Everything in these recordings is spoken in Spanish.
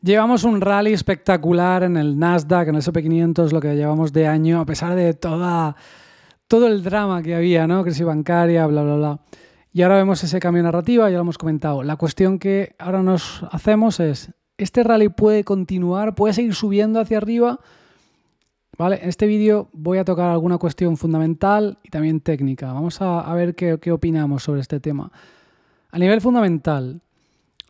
Llevamos un rally espectacular en el Nasdaq, en el SP500, lo que llevamos de año, a pesar de toda, todo el drama que había, ¿no? Crisis bancaria, bla, bla, bla. Y ahora vemos ese cambio narrativa, ya lo hemos comentado. La cuestión que ahora nos hacemos es, ¿este rally puede continuar? ¿Puede seguir subiendo hacia arriba? Vale, en este vídeo voy a tocar alguna cuestión fundamental y también técnica. Vamos a, ver qué, qué opinamos sobre este tema. A nivel fundamental,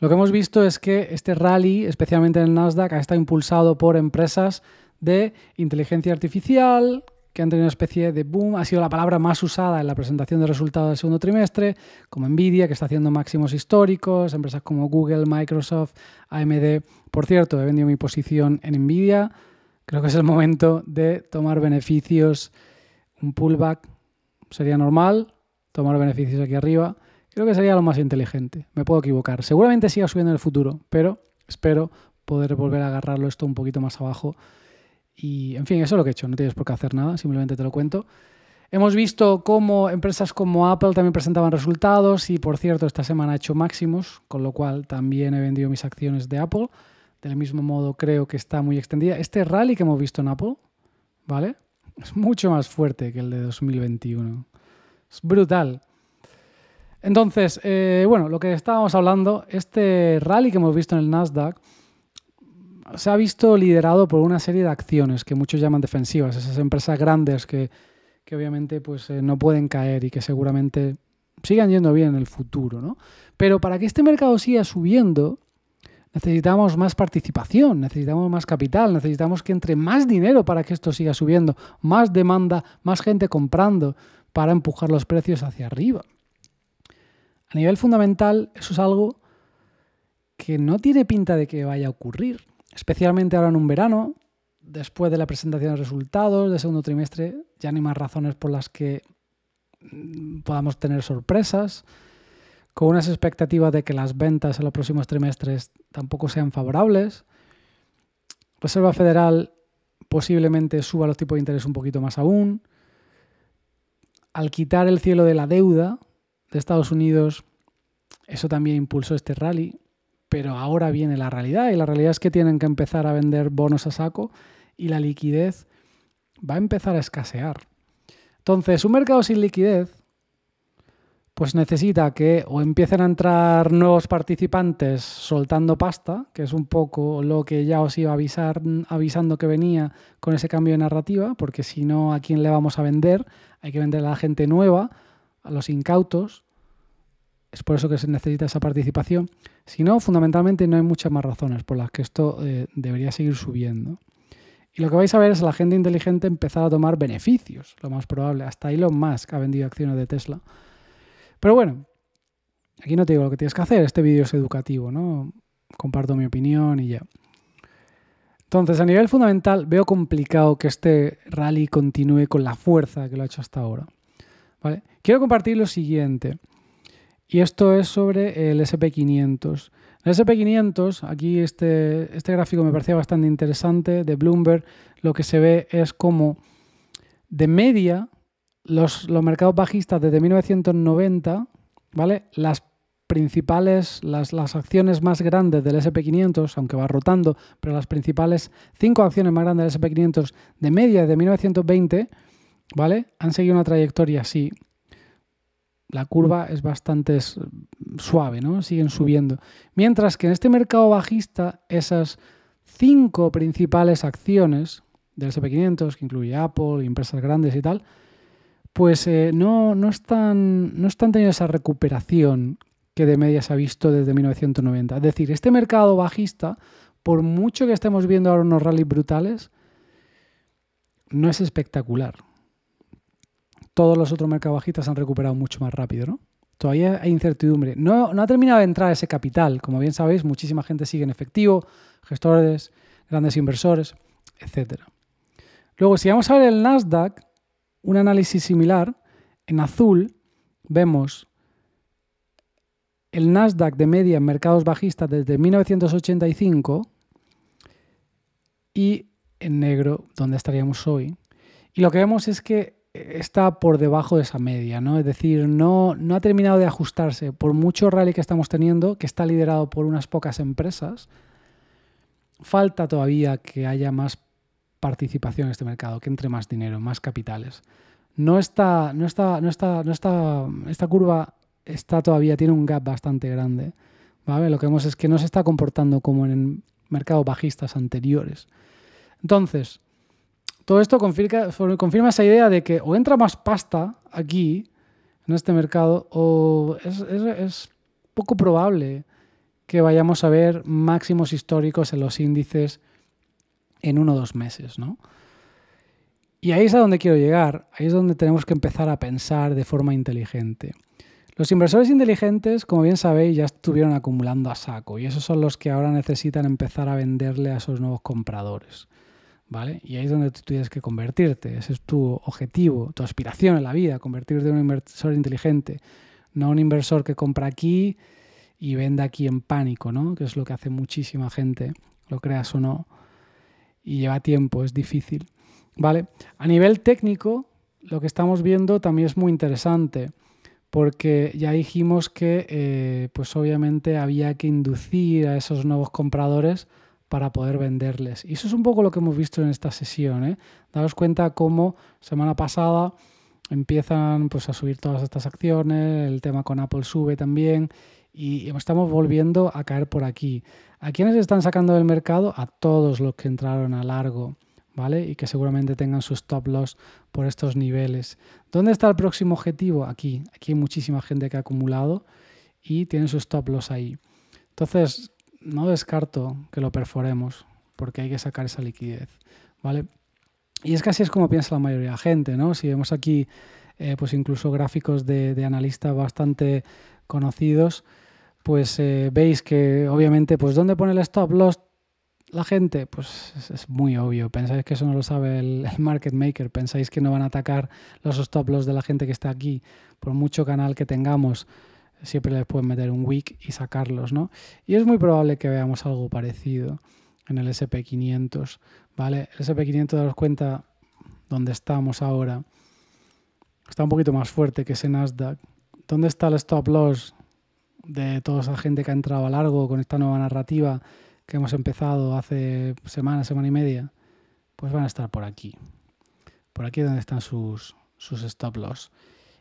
lo que hemos visto es que este rally, especialmente en el Nasdaq, está impulsado por empresas de inteligencia artificial, que han tenido una especie de boom, ha sido la palabra más usada en la presentación de resultados del segundo trimestre, como Nvidia, que está haciendo máximos históricos, empresas como Google, Microsoft, AMD. Por cierto, he vendido mi posición en Nvidia. Creo que es el momento de tomar beneficios. Un pullback sería normal, tomar beneficios aquí arriba. Creo que sería lo más inteligente. Me puedo equivocar. Seguramente siga subiendo en el futuro, pero espero poder volver a agarrarlo esto un poquito más abajo. Y, en fin, eso es lo que he hecho. No tienes por qué hacer nada, simplemente te lo cuento. Hemos visto cómo empresas como Apple también presentaban resultados y, por cierto, esta semana ha hecho máximos, con lo cual también he vendido mis acciones de Apple. Del mismo modo, creo que está muy extendida. Este rally que hemos visto en Apple, ¿vale? Es mucho más fuerte que el de 2021. Es brutal. Entonces, eh, bueno, lo que estábamos hablando, este rally que hemos visto en el Nasdaq se ha visto liderado por una serie de acciones que muchos llaman defensivas, esas empresas grandes que, obviamente pues, eh, no pueden caer y que seguramente sigan yendo bien en el futuro. ¿no? Pero para que este mercado siga subiendo, necesitamos más participación, necesitamos más capital, necesitamos que entre más dinero para que esto siga subiendo, más demanda, más gente comprando para empujar los precios hacia arriba. A nivel fundamental, eso es algo que no tiene pinta de que vaya a ocurrir, especialmente ahora en un verano, después de la presentación de resultados del segundo trimestre, ya ni más razones por las que mm, podamos tener sorpresas, con unas expectativas de que las ventas en los próximos trimestres tampoco sean favorables. Reserva Federal posiblemente suba los tipos de interés un poquito más aún. Al quitar el cielo de la deuda, de Estados Unidos, eso también impulsó este rally, pero ahora viene la realidad y la realidad es que tienen que empezar a vender bonos a saco y la liquidez va a empezar a escasear. Entonces, un mercado sin liquidez pues necesita que o empiecen a entrar nuevos participantes soltando pasta, que es un poco lo que ya os iba avisar, avisando que venía con ese cambio de narrativa, porque si no, ¿a quién le vamos a vender? Hay que vender a la gente nueva los incautos, es por eso que se necesita esa participación, si no, fundamentalmente no hay muchas más razones por las que esto eh, debería seguir subiendo. Y lo que vais a ver es a la gente inteligente empezar a tomar beneficios, lo más probable. Hasta Elon Musk ha vendido acciones de Tesla. Pero bueno, aquí no te digo lo que tienes que hacer, este vídeo es educativo, ¿no? Comparto mi opinión y ya. Entonces, a nivel fundamental, veo complicado que este rally continúe con la fuerza que lo ha hecho hasta ahora. Quiero compartir lo siguiente, y esto es sobre el SP500. El SP500, aquí este, este gráfico me parecía bastante interesante, de Bloomberg, lo que se ve es como de media los, los mercados bajistas desde 1990, ¿vale? Las principales, las, las, acciones más grandes del SP500, aunque va rotando, pero las principales cinco acciones más grandes del SP500 de media de 1920 ¿vale? Han seguido una trayectoria así. La curva es bastante suave, ¿no? Siguen subiendo. Mientras que en este mercado bajista, esas cinco principales acciones del SP500, que incluye Apple, empresas grandes y tal, pues eh, no, están, no están teniendo esa recuperación que de media se ha visto desde 1990. Es decir, este mercado bajista, por mucho que estemos viendo ahora unos rallies brutales, no es espectacular todos los otros mercados bajistas han recuperado mucho más rápido, ¿no? Todavía hay incertidumbre. No, no ha terminado de entrar ese capital. Como bien sabéis, muchísima gente sigue en efectivo, gestores, grandes inversores, etc. Luego, si vamos a ver el Nasdaq, un análisis similar, en azul vemos el Nasdaq de media en mercados bajistas desde 1985 y en negro, donde estaríamos hoy. Y lo que vemos es que está por debajo de esa media, ¿no? Es decir, no, no ha terminado de ajustarse. Por mucho rally que estamos teniendo, que está liderado por unas pocas empresas, falta todavía que haya más participación en este mercado, que entre más dinero, más capitales. No está, no está, no está, no está, esta curva está todavía, tiene un gap bastante grande. ¿vale? Lo que vemos es que no se está comportando como en mercados bajistas anteriores. Entonces, todo esto confirma, esa idea de que o entra más pasta aquí, en este mercado, o es, poco probable que vayamos a ver máximos históricos en los índices en uno o dos meses, Y ahí es a donde quiero llegar, ahí es donde tenemos que empezar a pensar de forma inteligente. Los inversores inteligentes, como bien sabéis, ya estuvieron acumulando a saco y esos son los que ahora necesitan empezar a venderle a esos nuevos compradores. ¿vale? Y ahí es donde tú tienes que convertirte, ese es tu objetivo, tu aspiración en la vida, convertirte en un inversor inteligente, no un inversor que compra aquí y venda aquí en pánico, ¿no? Que es lo que hace muchísima gente, lo creas o no, y lleva tiempo, es difícil, ¿vale? A nivel técnico, lo que estamos viendo también es muy interesante porque ya dijimos que eh, pues obviamente había que inducir a esos nuevos compradores para poder venderles. Y eso es un poco lo que hemos visto en esta sesión. ¿eh? Daros cuenta cómo semana pasada empiezan pues, a subir todas estas acciones, el tema con Apple sube también y estamos volviendo a caer por aquí. ¿A quiénes están sacando del mercado? A todos los que entraron a largo. ¿Vale? Y que seguramente tengan sus top loss por estos niveles. ¿Dónde está el próximo objetivo? Aquí. Aquí hay muchísima gente que ha acumulado y tienen sus top loss ahí. Entonces, no descarto que lo perforemos, porque hay que sacar esa liquidez, ¿vale? Y es que así es como piensa la mayoría de la gente, ¿no? Si vemos aquí, eh, pues incluso gráficos de, analistas bastante conocidos, pues eh, veis que obviamente, pues ¿dónde pone el stop loss la gente? Pues es, muy obvio. Pensáis que eso no lo sabe el, market maker, pensáis que no van a atacar los stop loss de la gente que está aquí, por mucho canal que tengamos siempre les pueden meter un week y sacarlos, ¿no? Y es muy probable que veamos algo parecido en el SP500, ¿vale? El SP500 daros cuenta donde estamos ahora. Está un poquito más fuerte que ese Nasdaq. ¿Dónde está el stop loss de toda esa gente que ha entrado a largo con esta nueva narrativa que hemos empezado hace semana, semana y media? Pues van a estar por aquí. Por aquí donde están sus, sus stop loss.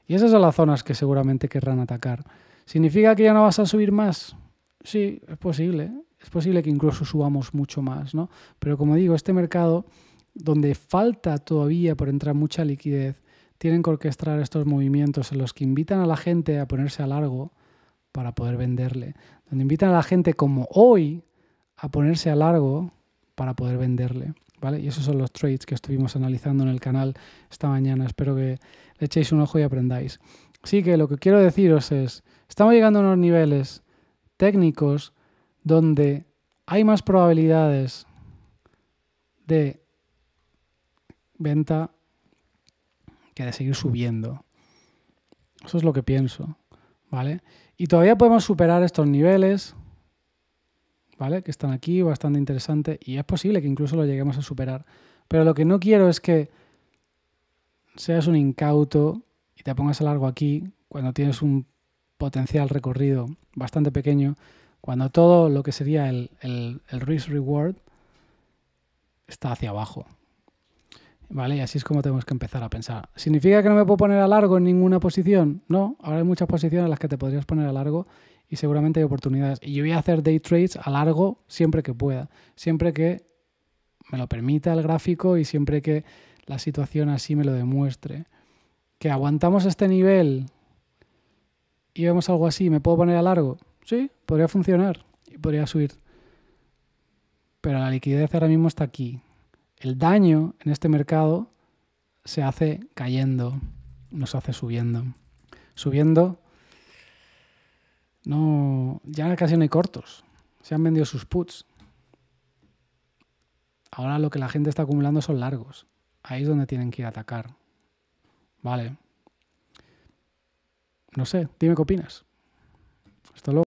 Y esas son las zonas que seguramente querrán atacar. ¿Significa que ya no vas a subir más? Sí, es posible. Es posible que incluso subamos mucho más, ¿no? Pero como digo, este mercado donde falta todavía por entrar mucha liquidez, tienen que orquestar estos movimientos en los que invitan a la gente a ponerse a largo para poder venderle. Donde invitan a la gente como hoy a ponerse a largo para poder venderle. ¿Vale? Y esos son los trades que estuvimos analizando en el canal esta mañana. Espero que le echéis un ojo y aprendáis. Sí que lo que quiero deciros es, estamos llegando a unos niveles técnicos donde hay más probabilidades de venta que de seguir subiendo. Eso es lo que pienso, ¿vale? Y todavía podemos superar estos niveles, ¿vale? Que están aquí, bastante interesante, y es posible que incluso lo lleguemos a superar. Pero lo que no quiero es que seas un incauto y te pongas a largo aquí cuando tienes un potencial recorrido bastante pequeño, cuando todo lo que sería el, el, risk-reward está hacia abajo. ¿Vale? Y así es como tenemos que empezar a pensar. ¿Significa que no me puedo poner a largo en ninguna posición? No, ahora hay muchas posiciones en las que te podrías poner a largo y seguramente hay oportunidades. Y yo voy a hacer day trades a largo siempre que pueda, siempre que me lo permita el gráfico y siempre que la situación así me lo demuestre. Que aguantamos este nivel y vemos algo así, ¿me puedo poner a largo? Sí, podría funcionar y podría subir. Pero la liquidez ahora mismo está aquí. El daño en este mercado se hace cayendo, Nos hace subiendo. Subiendo no, ya casi no hay cortos. Se han vendido sus puts. Ahora lo que la gente está acumulando son largos. Ahí es donde tienen que ir a atacar. Vale. No sé, dime qué opinas. Hasta luego.